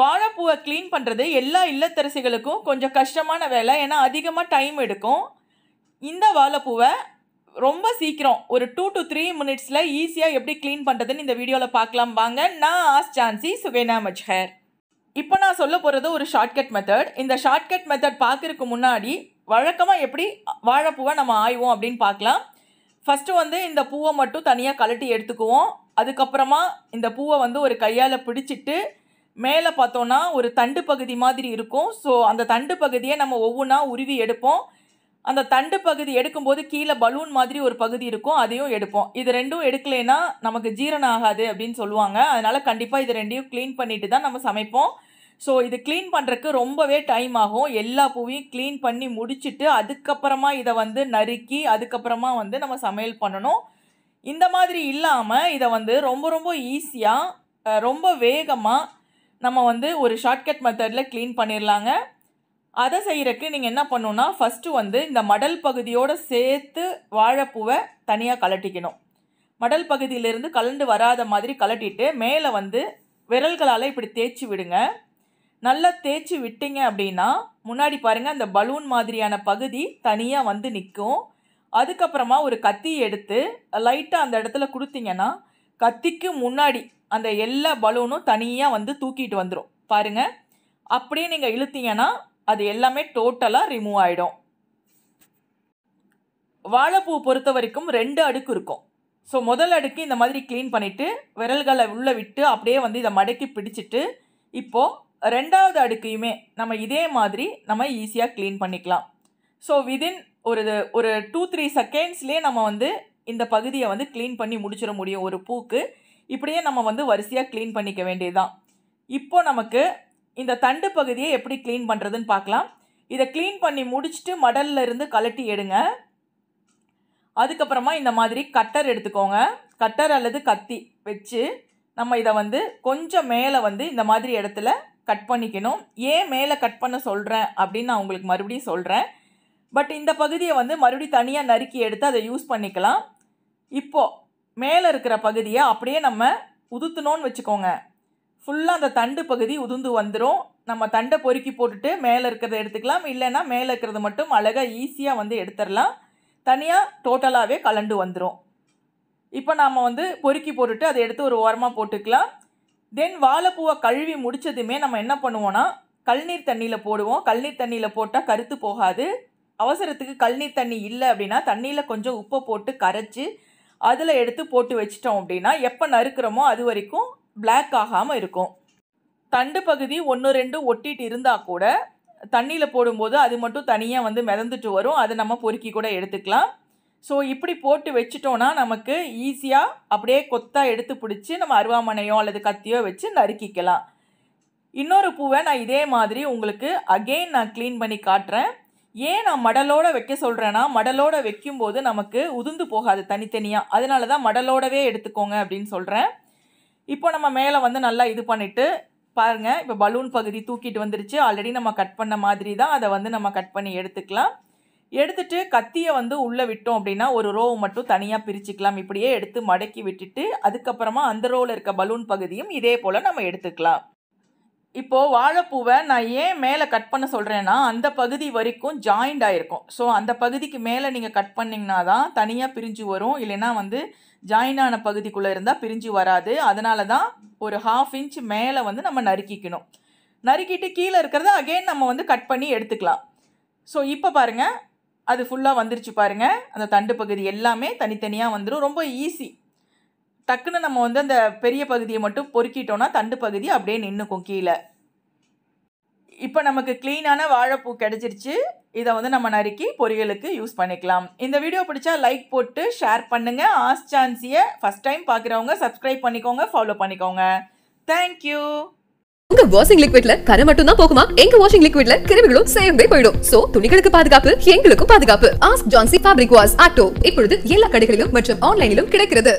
வாழைப்பூவை clean பண்ணுறது எல்லா இல்லத்தரசிகளுக்கும் கொஞ்சம் கஷ்டமான வேலை ஏன்னா அதிகமாக டைம் எடுக்கும் இந்த வாழைப்பூவை ரொம்ப சீக்கிரம் ஒரு டூ டு த்ரீ மினிட்ஸில் ஈஸியாக எப்படி க்ளீன் பண்ணுறதுன்னு இந்த வீடியோவில் பார்க்கலாம் வாங்க நான் ஆஸ் ஜான்சி சுகேனா மஜ்ஹர் இப்போ நான் சொல்ல போகிறது ஒரு ஷார்ட்கட் மெத்தட் இந்த ஷார்ட்கட் மெத்தட் பார்க்குறதுக்கு முன்னாடி வழக்கமாக எப்படி வாழைப்பூவை நம்ம ஆய்வோம் அப்படின்னு பார்க்கலாம் ஃபஸ்ட்டு வந்து இந்த பூவை மட்டும் தனியாக கலட்டி எடுத்துக்குவோம் அதுக்கப்புறமா இந்த பூவை வந்து ஒரு கையால் பிடிச்சிட்டு மேலே பார்த்தோன்னா ஒரு தண்டு பகுதி மாதிரி இருக்கும் ஸோ அந்த தண்டு பகுதியை நம்ம ஒவ்வொன்றா உருவி எடுப்போம் அந்த தண்டு பகுதி எடுக்கும்போது கீழே பலூன் மாதிரி ஒரு பகுதி இருக்கும் அதையும் எடுப்போம் இது ரெண்டும் எடுக்கலைன்னா நமக்கு ஜீரணம் ஆகாது அப்படின்னு சொல்லுவாங்க அதனால் கண்டிப்பாக இது ரெண்டையும் க்ளீன் பண்ணிட்டு தான் நம்ம சமைப்போம் ஸோ இது க்ளீன் பண்ணுறக்கு ரொம்பவே டைம் ஆகும் எல்லா பூவையும் க்ளீன் பண்ணி முடிச்சுட்டு அதுக்கப்புறமா இதை வந்து நறுக்கி அதுக்கப்புறமா வந்து நம்ம சமையல் பண்ணணும் இந்த மாதிரி இல்லாமல் இதை வந்து ரொம்ப ரொம்ப ஈஸியாக ரொம்ப வேகமாக நம்ம வந்து ஒரு ஷார்ட்கட் மெத்தடில் க்ளீன் பண்ணிடலாங்க அதை செய்கிறக்கு நீங்கள் என்ன பண்ணணுன்னா ஃபஸ்ட்டு வந்து இந்த மடல் பகுதியோடு சேர்த்து வாழைப்பூவை தனியாக கலட்டிக்கணும் மடல் பகுதியிலேருந்து கலண்டு வராத மாதிரி கலட்டிட்டு மேலே வந்து விரல்களால் இப்படி தேய்ச்சி விடுங்க நல்லா தேய்ச்சி விட்டீங்க அப்படின்னா முன்னாடி பாருங்கள் அந்த பலூன் மாதிரியான பகுதி தனியாக வந்து நிற்கும் அதுக்கப்புறமா ஒரு கத்தி எடுத்து லைட்டாக அந்த இடத்துல கொடுத்தீங்கன்னா கத்திக்கு முன்னாடி அந்த எல்லா பலூனும் தனியாக வந்து தூக்கிட்டு வந்துடும் பாருங்கள் அப்படியே நீங்கள் இழுத்தீங்கன்னா அது எல்லாமே டோட்டலாக ரிமூவ் ஆகிடும் வாழைப்பூ பொறுத்த வரைக்கும் ரெண்டு அடுக்கு இருக்கும் ஸோ முதல் அடுக்கு இந்த மாதிரி க்ளீன் பண்ணிவிட்டு விரல்களை உள்ளே விட்டு அப்படியே வந்து இதை மடக்கி பிடிச்சிட்டு இப்போது ரெண்டாவது அடுக்கையுமே நம்ம இதே மாதிரி நம்ம ஈஸியாக க்ளீன் பண்ணிக்கலாம் ஸோ விதின் ஒரு ஒரு டூ த்ரீ செகண்ட்ஸ்லேயே நம்ம வந்து இந்த பகுதியை வந்து க்ளீன் பண்ணி முடிச்சிட முடியும் ஒரு பூக்கு இப்படியே நம்ம வந்து வரிசையாக க்ளீன் பண்ணிக்க வேண்டியதுதான் இப்போ நமக்கு இந்த தண்டு பகுதியை எப்படி க்ளீன் பண்ணுறதுன்னு பார்க்கலாம் இதை க்ளீன் பண்ணி முடிச்சுட்டு மடலில் இருந்து கலட்டி எடுங்க அதுக்கப்புறமா இந்த மாதிரி கட்டர் எடுத்துக்கோங்க கட்டர் அல்லது கத்தி வச்சு நம்ம இதை வந்து கொஞ்சம் மேலே வந்து இந்த மாதிரி இடத்துல கட் பண்ணிக்கணும் ஏன் மேலே கட் பண்ண சொல்கிறேன் அப்படின்னு நான் உங்களுக்கு மறுபடியும் சொல்கிறேன் பட் இந்த பகுதியை வந்து மறுபடியும் தனியாக நறுக்கி எடுத்து அதை யூஸ் பண்ணிக்கலாம் இப்போது மேலே இருக்கிற பகுதியை அப்படியே நம்ம உதுத்துனோன்னு வச்சுக்கோங்க ஃபுல்லாக அந்த தண்டு பகுதி உதுந்து வந்துடும் நம்ம தண்டை பொறுக்கி போட்டுட்டு மேலே இருக்கிறத எடுத்துக்கலாம் இல்லைன்னா மேலே இருக்கிறது மட்டும் அழகாக ஈஸியாக வந்து எடுத்துடலாம் தனியாக டோட்டலாகவே கலண்டு வந்துடும் இப்போ நாம் வந்து பொறுக்கி போட்டுட்டு அதை எடுத்து ஒரு ஓரமாக போட்டுக்கலாம் தென் வாழைப்பூவை கழுவி முடித்ததுமே நம்ம என்ன பண்ணுவோன்னா கல்நீர் தண்ணியில் போடுவோம் கல்நீர் தண்ணியில் போட்டால் கருத்து போகாது அவசரத்துக்கு கல்நீர் தண்ணி இல்லை அப்படின்னா தண்ணியில் கொஞ்சம் உப்பை போட்டு கரைச்சி அதில் எடுத்து போட்டு வச்சிட்டோம் அப்படின்னா எப்போ நறுக்கிறோமோ அது வரைக்கும் பிளாக் ஆகாமல் இருக்கும் தண்டு பகுதி ஒன்று ரெண்டு ஒட்டிட்டு இருந்தால் கூட தண்ணியில் போடும்போது அது மட்டும் தனியாக வந்து மிதந்துட்டு வரும் அதை நம்ம பொறுக்கி கூட எடுத்துக்கலாம் ஸோ இப்படி போட்டு வச்சிட்டோன்னா நமக்கு ஈஸியாக அப்படியே கொத்தாக எடுத்து பிடிச்சி நம்ம அருவாமனையோ அல்லது கத்தியோ வச்சு நறுக்கிக்கலாம் இன்னொரு பூவை நான் இதே மாதிரி உங்களுக்கு அகெயின் நான் க்ளீன் பண்ணி காட்டுறேன் ஏன் நான் மடலோட வைக்க சொல்கிறேன்னா மடலோட வைக்கும்போது நமக்கு உதுந்து போகாது தனித்தனியாக அதனால தான் மடலோடவே எடுத்துக்கோங்க அப்படின்னு சொல்கிறேன் இப்போ நம்ம மேலே வந்து நல்லா இது பண்ணிவிட்டு பாருங்கள் இப்போ பலூன் பகுதி தூக்கிட்டு வந்துருச்சு ஆல்ரெடி நம்ம கட் பண்ண மாதிரி தான் அதை வந்து நம்ம கட் பண்ணி எடுத்துக்கலாம் எடுத்துட்டு கத்தியை வந்து உள்ளே விட்டோம் அப்படின்னா ஒரு ரோவை மட்டும் தனியாக பிரிச்சுக்கலாம் இப்படியே எடுத்து மடக்கி விட்டுட்டு அதுக்கப்புறமா அந்த ரோவில் இருக்க பலூன் பகுதியும் இதே போல் நம்ம எடுத்துக்கலாம் இப்போது வாழைப்பூவை நான் ஏன் மேலே கட் பண்ண சொல்கிறேன்னா அந்த பகுதி வரைக்கும் ஜாயிண்ட் ஆகிருக்கும் ஸோ அந்த பகுதிக்கு மேலே நீங்கள் கட் பண்ணிங்கன்னா தான் தனியாக பிரிஞ்சு வரும் இல்லைன்னா வந்து ஆன பகுதிக்குள்ளே இருந்தால் பிரிஞ்சு வராது அதனால தான் ஒரு ஹாஃப் இன்ச் மேலே வந்து நம்ம நறுக்கிக்கணும் நறுக்கிட்டு கீழே இருக்கிறத அகெயின் நம்ம வந்து கட் பண்ணி எடுத்துக்கலாம் ஸோ இப்போ பாருங்கள் அது ஃபுல்லாக வந்துருச்சு பாருங்கள் அந்த தண்டு பகுதி எல்லாமே தனித்தனியாக வந்துடும் ரொம்ப ஈஸி டக்குன்னு நம்ம வந்து அந்த பெரிய பகுதியை மட்டும் பொறுக்கிட்டோன்னா தண்டு பகுதி அப்படியே நின்றுக்கும் கீழே இப்போ நமக்கு க்ளீனான வாழைப்பூ கிடச்சிருச்சு இதை வந்து நம்ம நறுக்கி பொரியலுக்கு யூஸ் பண்ணிக்கலாம் இந்த வீடியோ பிடிச்சா லைக் போட்டு ஷேர் பண்ணுங்கள் ஆஸ் சான்ஸியை ஃபஸ்ட் டைம் பார்க்குறவங்க சப்ஸ்கிரைப் பண்ணிக்கோங்க ஃபாலோ பண்ணிக்கோங்க தேங்க்யூ உங்க வாஷிங் லிக்விட்ல கரை மட்டும் தான் போகுமா எங்க வாஷிங் லிக்விட்ல கிருமிகளும் சேர்ந்தே போயிடும் சோ துணிகளுக்கு பாதுகாப்பு எங்களுக்கும் பாதுகாப்பு ask Jhansi fabric wash auto இப்பொழுது எல்லா கடைகளிலும் மற்றும் ஆன்லைனிலும் கிடைக்கிறது